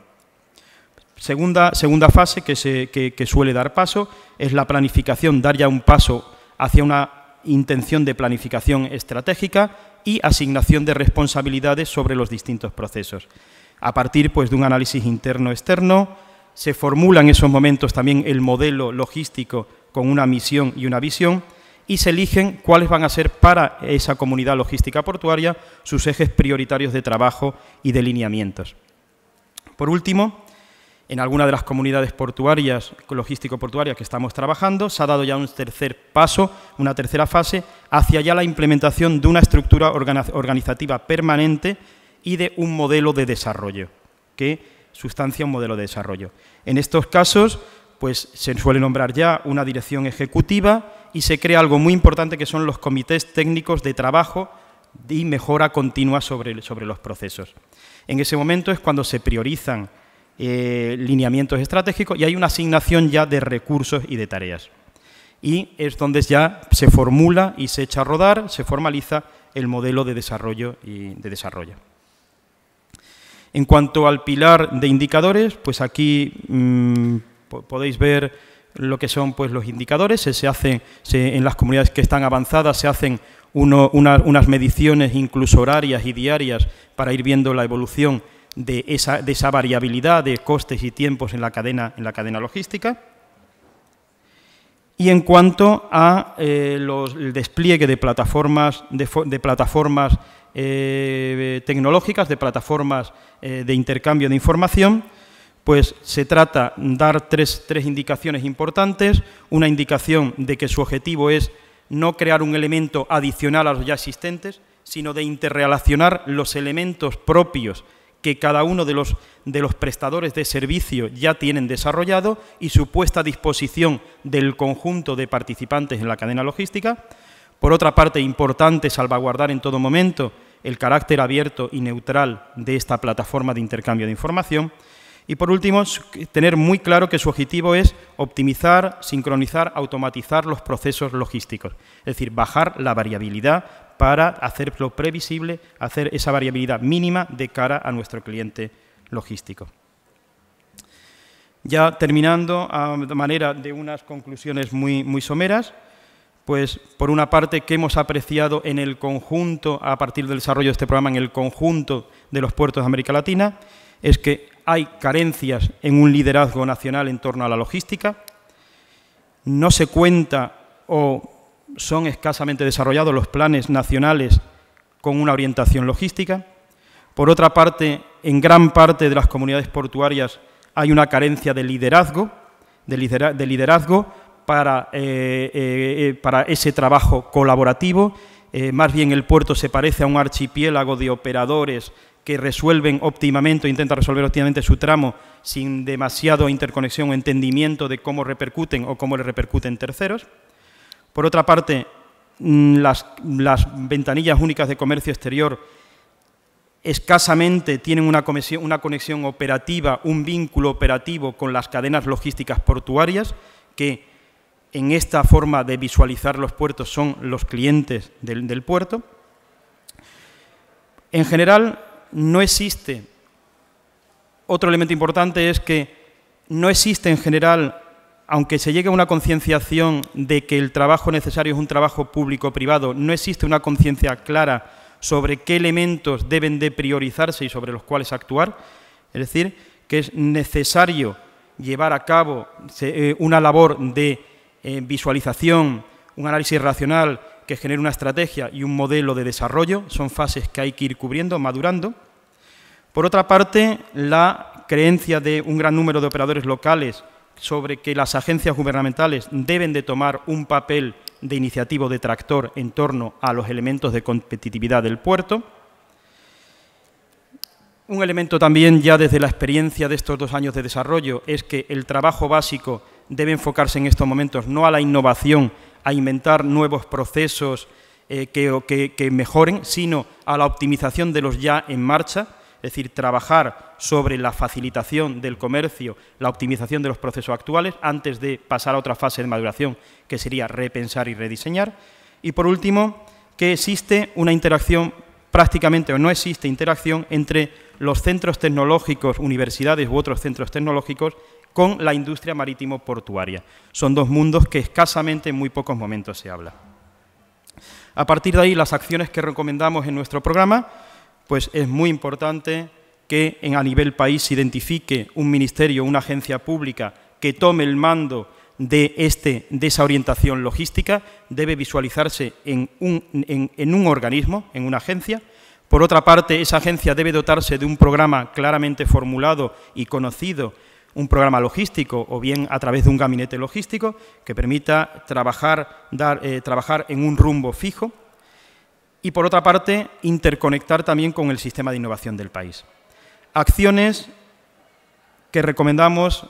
Segunda, segunda fase que, suele dar paso es la planificación, dar ya un paso hacia una intención de planificación estratégica y asignación de responsabilidades sobre los distintos procesos, a partir pues, de un análisis interno-externo, se formula en esos momentos también el modelo logístico con una misión y una visión y se eligen cuáles van a ser para esa comunidad logística portuaria sus ejes prioritarios de trabajo y de lineamientos. Por último, en alguna de las comunidades portuarias, logístico-portuarias que estamos trabajando, se ha dado ya un tercer paso, una tercera fase, hacia ya la implementación de una estructura organizativa permanente y de un modelo de desarrollo que sustancia un modelo de desarrollo. En estos casos, pues se suele nombrar ya una dirección ejecutiva y se crea algo muy importante que son los comités técnicos de trabajo y mejora continua sobre, sobre los procesos. En ese momento es cuando se priorizan eh, lineamientos estratégicos y hay una asignación ya de recursos y de tareas. Y es donde ya se formula y se echa a rodar, se formaliza el modelo de desarrollo y de desarrollo. En cuanto al pilar de indicadores, pues aquí mm, podéis ver lo que son pues, los indicadores. Se, hace, en las comunidades que están avanzadas se hacen unas mediciones incluso horarias y diarias para ir viendo la evolución de esa, variabilidad de costes y tiempos en la cadena, en la cadena logística. Y en cuanto a eh, el despliegue de plataformas, de plataformas eh, tecnológicas, de plataformas eh, de intercambio de información, pues se trata de dar tres, indicaciones importantes. Una indicación de que su objetivo es no crear un elemento adicional a los ya existentes, sino de interrelacionar los elementos propios que cada uno de los, de los prestadores de servicio ya tienen desarrollado y su puesta a disposición del conjunto de participantes en la cadena logística. Por otra parte, importante salvaguardar en todo momento el carácter abierto y neutral de esta plataforma de intercambio de información. Y por último, tener muy claro que su objetivo es optimizar, sincronizar, automatizar los procesos logísticos, es decir, bajar la variabilidad para hacerlo previsible, hacer esa variabilidad mínima de cara a nuestro cliente logístico. Ya terminando a ah, manera de unas conclusiones muy, muy someras, pues por una parte que hemos apreciado en el conjunto, a partir del desarrollo de este programa, en el conjunto de los puertos de América Latina, es que hay carencias en un liderazgo nacional en torno a la logística, no se cuenta o son escasamente desarrollados los planes nacionales con una orientación logística. Por otra parte, en gran parte de las comunidades portuarias hay una carencia de liderazgo, de liderazgo eh, eh, eh, para, ese trabajo colaborativo. más bien el puerto se parece a un archipiélago de operadores que resuelven óptimamente, intentan resolver óptimamente su tramo sin demasiado interconexión o entendimiento de cómo repercuten o cómo le repercuten terceros. Por otra parte, mm, las, ventanillas únicas de comercio exterior escasamente tienen una conexión operativa, un vínculo operativo con las cadenas logísticas portuarias que en esta forma de visualizar los puertos son los clientes del, puerto. En general, no existe, otro elemento importante es que no existe en general, aunque se llegue a una concienciación de que el trabajo necesario es un trabajo público-privado, no existe una conciencia clara sobre qué elementos deben de priorizarse y sobre los cuales actuar. Es decir, que es necesario llevar a cabo eh, una labor de visualización, un análisis racional que genere una estrategia y un modelo de desarrollo. Son fases que hay que ir cubriendo, madurando. Por otra parte, la creencia de un gran número de operadores locales sobre que las agencias gubernamentales deben de tomar un papel de iniciativa de tractor en torno a los elementos de competitividad del puerto. Un elemento también ya desde la experiencia de estos dos años de desarrollo es que el trabajo básico debe enfocarse en estos momentos no a la innovación, a inventar nuevos procesos eh, que, que mejoren, sino a la optimización de los ya en marcha, es decir, trabajar sobre la facilitación del comercio, la optimización de los procesos actuales, antes de pasar a otra fase de maduración, que sería repensar y rediseñar. Y por último, que existe una interacción prácticamente o no existe interacción entre los centros tecnológicos, universidades u otros centros tecnológicos con la industria marítimo portuaria. Son dos mundos que escasamente en muy pocos momentos se habla. A partir de ahí, las acciones que recomendamos en nuestro programa, pues es muy importante que en, a nivel país se identifique un ministerio, una agencia pública que tome el mando de, este, de esa orientación logística, debe visualizarse en un organismo, en una agencia. Por otra parte, esa agencia debe dotarse de un programa claramente formulado y conocido un programa logístico o bien a través de un gabinete logístico que permita trabajar, dar, eh, trabajar en un rumbo fijo y, por otra parte, interconectar también con el sistema de innovación del país. Acciones que recomendamos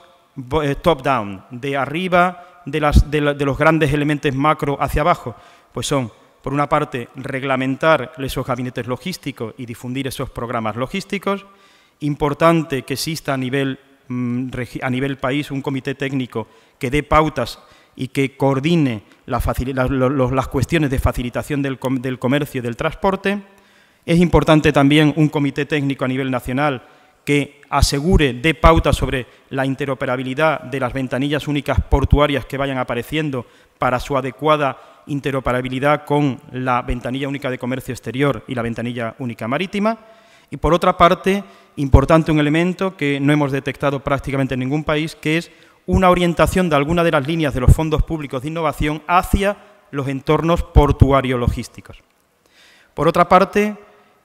eh, top-down, de arriba de, las, de los grandes elementos macro hacia abajo, pues son por una parte, reglamentar esos gabinetes logísticos y difundir esos programas logísticos. Importante que exista a nivel Mm, a nivel país un comité técnico que dé pautas y que coordine las, cuestiones de facilitación del, comercio y del transporte. Es importante también un comité técnico a nivel nacional que asegure, dé pautas sobre la interoperabilidad de las ventanillas únicas portuarias que vayan apareciendo para su adecuada interoperabilidad con la ventanilla única de comercio exterior y la ventanilla única marítima. Y por otra parte, importante un elemento que no hemos detectado prácticamente en ningún país, que es una orientación de alguna de las líneas de los fondos públicos de innovación hacia los entornos portuario-logísticos. Por otra parte,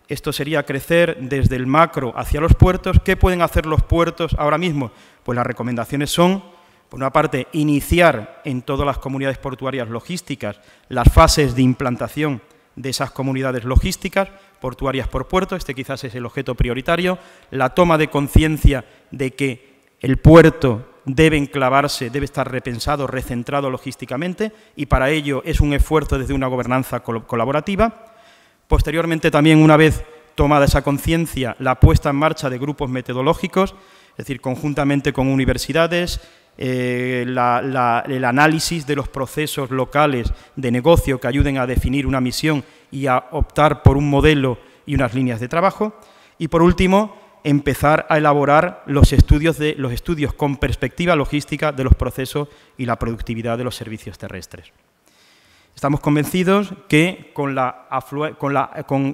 esto sería crecer desde el macro hacia los puertos. ¿Qué pueden hacer los puertos ahora mismo? Pues las recomendaciones son, por una parte, iniciar en todas las comunidades portuarias logísticas las fases de implantación de esas comunidades logísticas, portuarias por puerto, este quizás es el objeto prioritario, la toma de conciencia de que el puerto debe enclavarse, debe estar repensado, recentrado logísticamente y para ello es un esfuerzo desde una gobernanza colaborativa. Posteriormente también, una vez tomada esa conciencia, la puesta en marcha de grupos metodológicos, es decir, conjuntamente con universidades, eh, el análisis de los procesos locales de negocio que ayuden a definir una misión y a optar por un modelo y unas líneas de trabajo. Y por último, empezar a elaborar los estudios, de, los estudios con perspectiva logística de los procesos y la productividad de los servicios terrestres. Estamos convencidos que con la,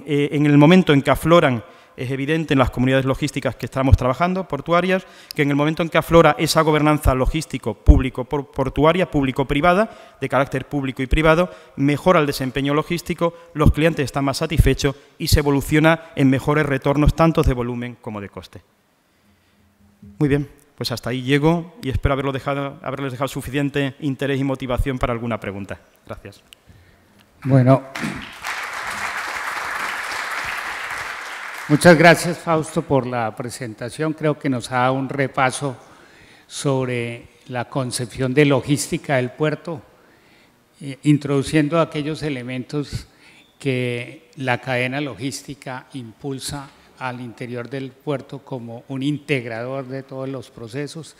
eh, en el momento en que afloran es evidente en las comunidades logísticas que estamos trabajando, portuarias, que en el momento en que aflora esa gobernanza logístico público-portuaria, público-privada, de carácter público y privado, mejora el desempeño logístico, los clientes están más satisfechos y se evoluciona en mejores retornos tanto de volumen como de coste. Muy bien, pues hasta ahí llego y espero dejado, haberles dejado suficiente interés y motivación para alguna pregunta. Gracias. Bueno. Muchas gracias, Fausto, por la presentación. Creo que nos ha dado un repaso sobre la concepción de logística del puerto, eh, introduciendo aquellos elementos que la cadena logística impulsa al interior del puerto como un integrador de todos los procesos.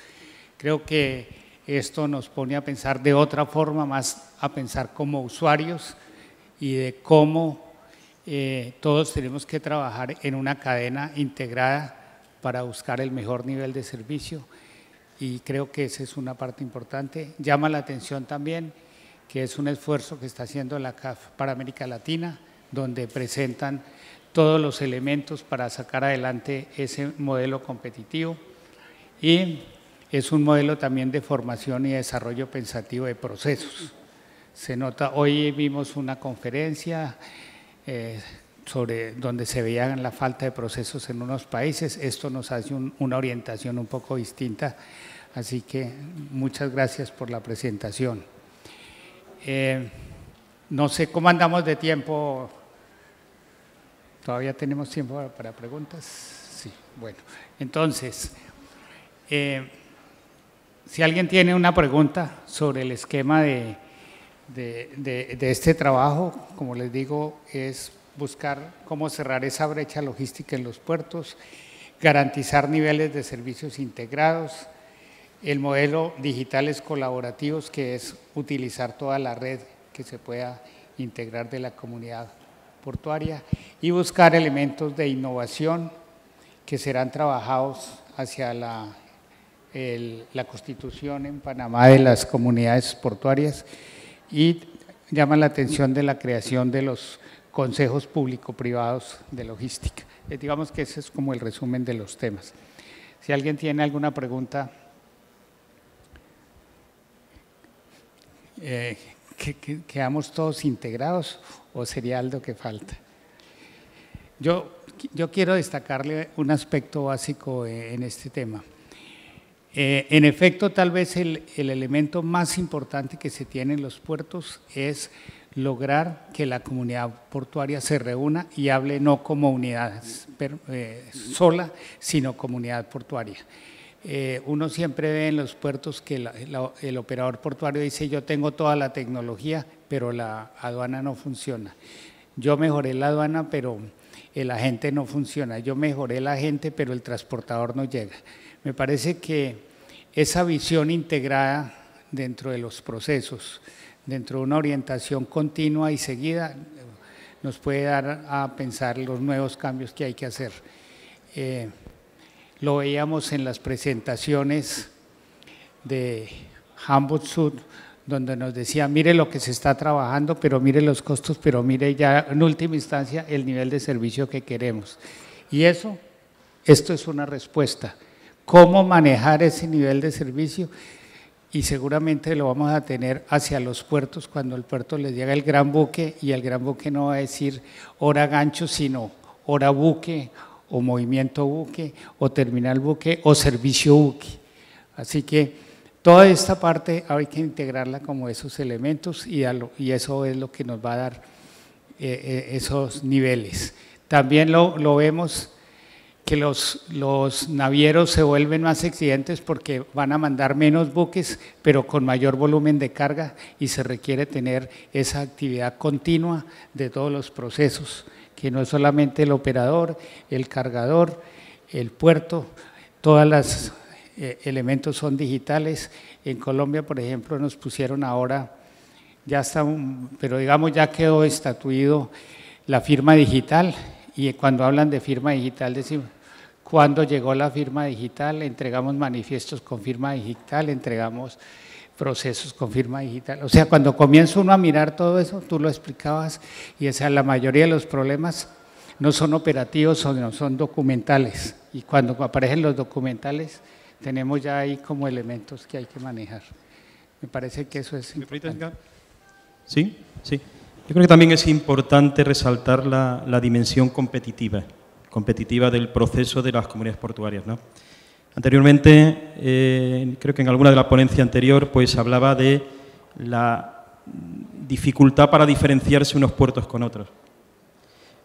Creo que esto nos pone a pensar de otra forma, más a pensar como usuarios y de cómo eh, todos tenemos que trabajar en una cadena integrada para buscar el mejor nivel de servicio y creo que esa es una parte importante. Llama la atención también que es un esfuerzo que está haciendo la CAF para América Latina, donde presentan todos los elementos para sacar adelante ese modelo competitivo y es un modelo también de formación y desarrollo pensativo de procesos. Se nota, hoy vimos una conferencia, eh, sobre donde se veía la falta de procesos en unos países. Esto nos hace una orientación un poco distinta, así que muchas gracias por la presentación. Eh, no sé cómo andamos de tiempo. ¿Todavía tenemos tiempo para preguntas? Sí, bueno. Entonces, eh, si alguien tiene una pregunta sobre el esquema de de, este trabajo, como les digo, es buscar cómo cerrar esa brecha logística en los puertos, garantizar niveles de servicios integrados, el modelo digitales colaborativos, que es utilizar toda la red que se pueda integrar de la comunidad portuaria y buscar elementos de innovación que serán trabajados hacia la, la constitución en Panamá de las comunidades portuarias y llama la atención de la creación de los consejos público-privados de logística. Eh, digamos que ese es como el resumen de los temas. Si alguien tiene alguna pregunta, eh, que, ¿quedamos todos integrados o sería algo que falta? Yo, yo quiero destacarle un aspecto básico eh, en este tema. Eh, en efecto, tal vez el, elemento más importante que se tiene en los puertos es lograr que la comunidad portuaria se reúna y hable no como unidad eh, sola, sino comunidad portuaria. Eh, uno siempre ve en los puertos que el operador portuario dice yo tengo toda la tecnología, pero la aduana no funciona. Yo mejoré la aduana, pero el agente no funciona. Yo mejoré el agente, pero el transportador no llega. Me parece que esa visión integrada dentro de los procesos, dentro de una orientación continua y seguida, nos puede dar a pensar los nuevos cambios que hay que hacer. Eh, lo veíamos en las presentaciones de Hamburg Sud, donde nos decía, mire lo que se está trabajando, pero mire los costos, pero mire ya en última instancia el nivel de servicio que queremos. Y eso, esto es una respuesta cómo manejar ese nivel de servicio y seguramente lo vamos a tener hacia los puertos cuando el puerto les llega el gran buque y el gran buque no va a decir hora gancho, sino hora buque o movimiento buque o terminal buque o servicio buque. Así que toda esta parte hay que integrarla como esos elementos y, y eso es lo que nos va a dar eh, eh, esos niveles. También lo vemos que los, los navieros se vuelven más exigentes porque van a mandar menos buques, pero con mayor volumen de carga y se requiere tener esa actividad continua de todos los procesos, que no es solamente el operador, el cargador, el puerto, todos los eh, elementos son digitales. En Colombia, por ejemplo, nos pusieron ahora, ya está, pero digamos ya quedó estatuido la firma digital y cuando hablan de firma digital decimos cuando llegó la firma digital, entregamos manifiestos con firma digital, entregamos procesos con firma digital. O sea, cuando comienza uno a mirar todo eso, tú lo explicabas, y la mayoría de los problemas no son operativos, no son documentales. Y cuando aparecen los documentales, tenemos ya ahí como elementos que hay que manejar. Me parece que eso es importante. Sí, sí. Yo creo que también es importante resaltar la, la dimensión competitiva competitiva del proceso de las comunidades portuarias. ¿no? Anteriormente, eh, creo que en alguna de las ponencias anterior, pues hablaba de la dificultad para diferenciarse unos puertos con otros.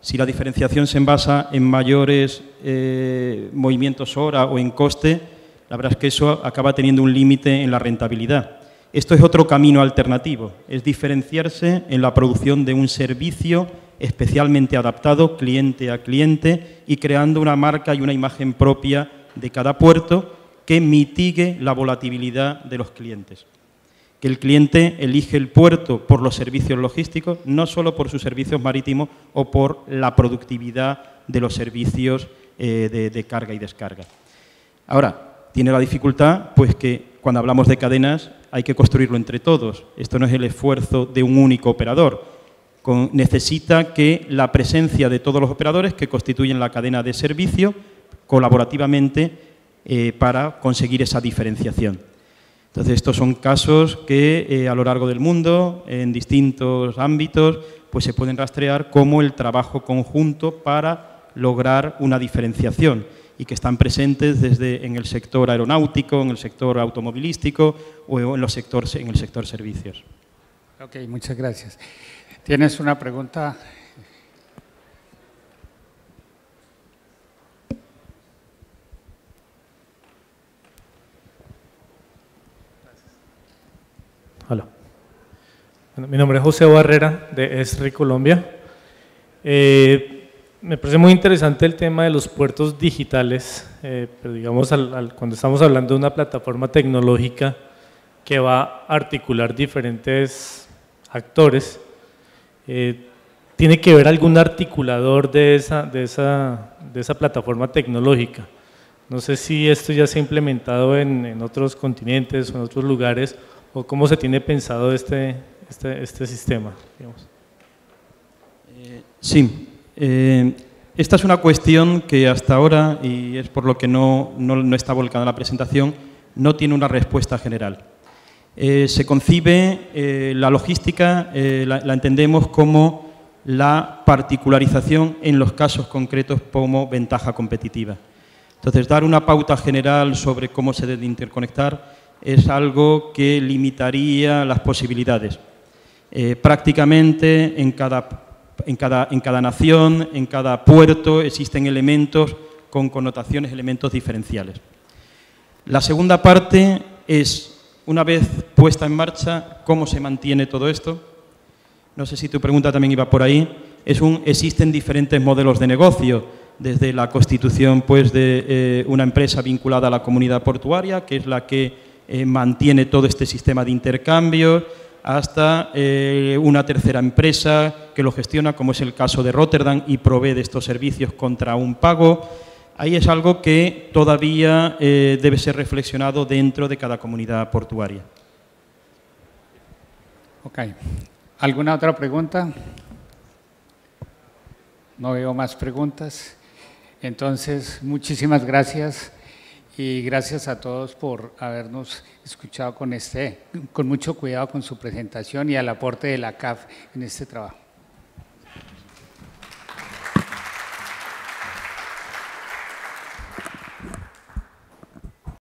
Si la diferenciación se basa en mayores eh, movimientos hora o en coste, la verdad es que eso acaba teniendo un límite en la rentabilidad. Esto es otro camino alternativo, es diferenciarse en la producción de un servicio especialmente adaptado cliente a cliente y creando una marca y una imagen propia de cada puerto que mitigue la volatilidad de los clientes. Que el cliente elige el puerto por los servicios logísticos, no solo por sus servicios marítimos o por la productividad de los servicios eh, de, de carga y descarga. Ahora, tiene la dificultad pues que cuando hablamos de cadenas hay que construirlo entre todos. Esto no es el esfuerzo de un único operador necesita que la presencia de todos los operadores que constituyen la cadena de servicio colaborativamente eh, para conseguir esa diferenciación. Entonces, estos son casos que eh, a lo largo del mundo, en distintos ámbitos, pues se pueden rastrear como el trabajo conjunto para lograr una diferenciación y que están presentes desde en el sector aeronáutico, en el sector automovilístico o en, los sectores, en el sector servicios. Ok, muchas gracias. ¿Tienes una pregunta? Hola. mi nombre es José Barrera de Esri Colombia. Eh, me parece muy interesante el tema de los puertos digitales, eh, pero digamos cuando estamos hablando de una plataforma tecnológica que va a articular diferentes actores, eh, tiene que ver algún articulador de esa, plataforma tecnológica. No sé si esto ya se ha implementado en, otros continentes o en otros lugares, o cómo se tiene pensado este, este, este sistema. Eh, sí, eh, esta es una cuestión que hasta ahora, y es por lo que no, no está volcada la presentación, no tiene una respuesta general. Eh, se concibe eh, la logística, eh, la, entendemos como la particularización en los casos concretos como ventaja competitiva. Entonces, dar una pauta general sobre cómo se debe interconectar es algo que limitaría las posibilidades. prácticamente en cada, en cada nación, en cada puerto, existen elementos con connotaciones, elementos diferenciales. La segunda parte es una vez puesta en marcha, ¿cómo se mantiene todo esto? No sé si tu pregunta también iba por ahí. Es un, existen diferentes modelos de negocio, desde la constitución pues, de eh, una empresa vinculada a la comunidad portuaria, que es la que eh, mantiene todo este sistema de intercambio, hasta eh, una tercera empresa que lo gestiona, como es el caso de Rotterdam, y provee de estos servicios contra un pago. Ahí es algo que todavía eh, debe ser reflexionado dentro de cada comunidad portuaria. Ok. ¿Alguna otra pregunta? No veo más preguntas. Entonces, muchísimas gracias y gracias a todos por habernos escuchado con, este, con mucho cuidado con su presentación y al aporte de la CAF en este trabajo.